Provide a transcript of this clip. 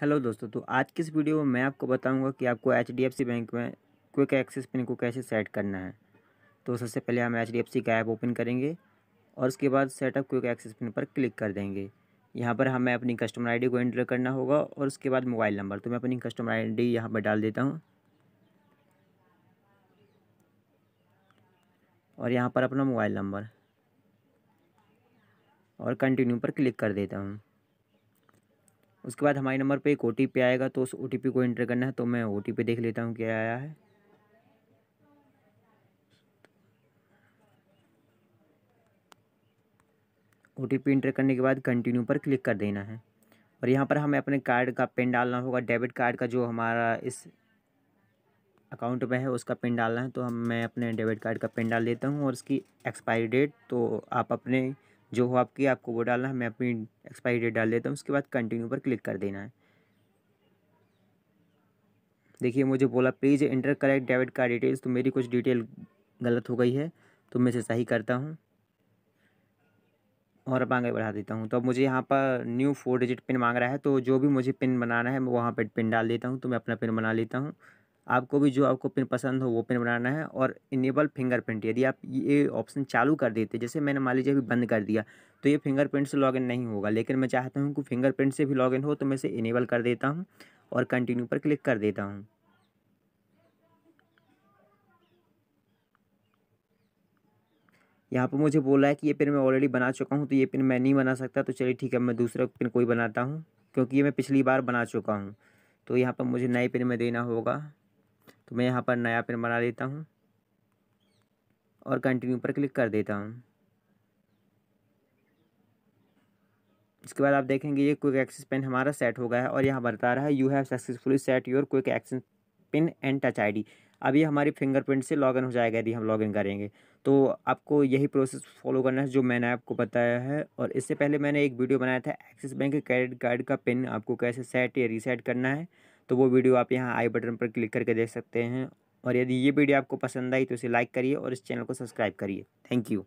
hello दोस्तों तो आज की इस वीडियो में मैं आपको बताऊंगा कि आपको एच बैंक में क्विक एक्सेस पिन को कैसे सेट करना है तो सबसे पहले हम एच डी का ऐप ओपन करेंगे और उसके बाद सेटअप क्विक एक्सेस पिन पर क्लिक कर देंगे यहाँ पर हमें अपनी कस्टमर आईडी को एंटर करना होगा और उसके बाद मोबाइल नंबर तो मैं अपनी कस्टमर आई डी यहाँ पर डाल देता हूँ और यहाँ पर अपना मोबाइल नंबर और कंटिन्यू पर क्लिक कर देता हूँ उसके बाद हमारे नंबर पे एक ओ आएगा तो उस ओ को इंटर करना है तो मैं ओ देख लेता हूँ क्या आया है ओ एंटर करने के बाद कंटिन्यू पर क्लिक कर देना है और यहाँ पर हमें अपने कार्ड का पिन डालना होगा डेबिट कार्ड का जो हमारा इस अकाउंट में है उसका पिन डालना है तो हम मैं अपने डेबिट कार्ड का पिन डाल देता हूँ और उसकी एक्सपायरी डेट तो आप अपने जो हो आपकी आपको वो डालना है मैं अपनी एक्सपायरी डेट डाल देता हूँ उसके बाद कंटिन्यू पर क्लिक कर देना है देखिए मुझे बोला please enter correct debit card details तो मेरी कुछ डिटेल गलत हो गई है तो मैं इसे सही करता हूँ और अब आगे बढ़ा देता हूँ तो अब मुझे यहाँ पर न्यू फोर डिजिट पिन मांग रहा है तो जो भी मुझे पिन बनाना है मैं वहाँ पर पिन डाल देता हूँ तो मैं अपना पिन बना लेता हूँ आपको भी जो आपको पिन पसंद हो वो पिन बनाना है और इनेबल फिंगरप्रिंट यदि आप ये ऑप्शन चालू कर देते जैसे मैंने मान लीजिए अभी बंद कर दिया तो ये फिंगरप्रिंट से लॉगिन नहीं होगा लेकिन मैं चाहता हूँ कि फिंगरप्रिंट से भी लॉगिन हो तो मैं इसे इनेबल कर देता हूँ और कंटिन्यू पर क्लिक कर देता हूँ यहाँ पर मुझे बोला है कि ये पिन मैं ऑलरेडी बना चुका हूँ तो ये पिन मैं नहीं बना सकता तो चलिए ठीक है मैं दूसरा पिन कोई बनाता हूँ क्योंकि ये मैं पिछली बार बना चुका हूँ तो यहाँ पर मुझे नए पिन में देना होगा तो मैं यहाँ पर नया पेन बना लेता हूँ और कंटिन्यू पर क्लिक कर देता हूँ इसके बाद आप देखेंगे ये क्विक एक्सेस पेन हमारा सेट हो गया है और यहाँ बता रहा है you have successfully set your quick access pin and touch ID अब ये हमारी फिंगरप्रिंट से लॉगिन हो जाएगा यदि हम लॉगिन करेंगे तो आपको यही प्रोसेस फॉलो करना है जो मैंने आपको बताया है और इससे पहले मैंने एक वीडियो बनाया था एक्सिस बैंक क्रेडिट कार्ड का पिन आपको कैसे सेट या रीसेट करना है तो वो वीडियो आप यहाँ आई बटन पर क्लिक करके देख सकते हैं और यदि ये वीडियो आपको पसंद आई तो इसे लाइक करिए और इस चैनल को सब्सक्राइब करिए थैंक यू